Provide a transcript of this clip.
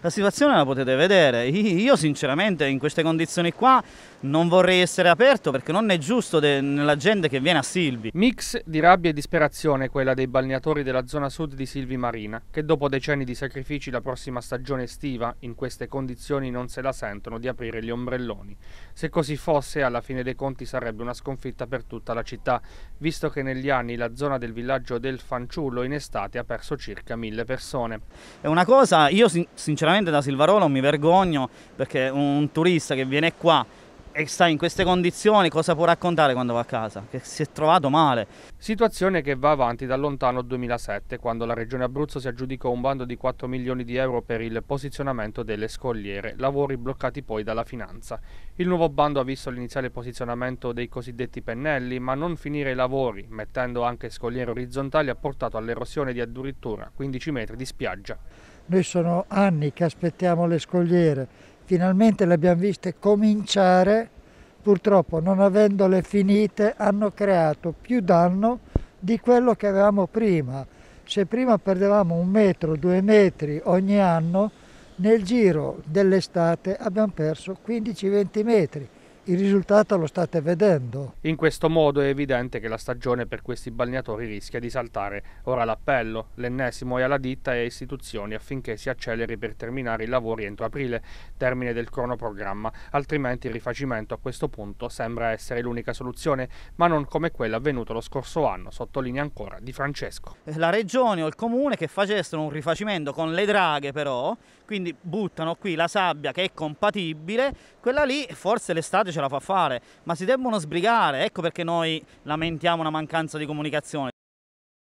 la situazione la potete vedere. Io sinceramente in queste condizioni qua non vorrei essere aperto perché non è giusto nella gente che viene a Silvi. Mix di rabbia e disperazione quella dei balneatori della zona sud di Silvi Marina, che dopo decenni di sacrifici la prossima stagione estiva, in queste condizioni non se la sentono di aprire gli ombrelloni. Se così fosse, alla fine dei conti sarebbe una sconfitta per tutta la città, visto che negli anni la zona del villaggio del Fanciullo in estate ha perso circa mille persone. È una cosa, io sin sinceramente sinceramente da Silvarola mi vergogno perché un turista che viene qua e sta in queste condizioni cosa può raccontare quando va a casa? Che si è trovato male. Situazione che va avanti da lontano 2007, quando la Regione Abruzzo si aggiudicò un bando di 4 milioni di euro per il posizionamento delle scogliere, lavori bloccati poi dalla finanza. Il nuovo bando ha visto l'iniziale posizionamento dei cosiddetti pennelli, ma non finire i lavori, mettendo anche scogliere orizzontali, ha portato all'erosione di addirittura 15 metri di spiaggia. Noi sono anni che aspettiamo le scogliere, finalmente le abbiamo viste cominciare purtroppo non avendole finite hanno creato più danno di quello che avevamo prima. Se prima perdevamo un metro, due metri ogni anno, nel giro dell'estate abbiamo perso 15-20 metri. Il risultato lo state vedendo. In questo modo è evidente che la stagione per questi balneatori rischia di saltare. Ora l'appello, l'ennesimo è alla ditta e istituzioni affinché si acceleri per terminare i lavori entro aprile, termine del cronoprogramma, altrimenti il rifacimento a questo punto sembra essere l'unica soluzione, ma non come quella avvenuta lo scorso anno, sottolinea ancora Di Francesco. Eh, la regione o il comune che facessero un rifacimento con le draghe però, quindi buttano qui la sabbia che è compatibile, quella lì forse l'estate ce la fa fare, ma si debbono sbrigare, ecco perché noi lamentiamo una mancanza di comunicazione.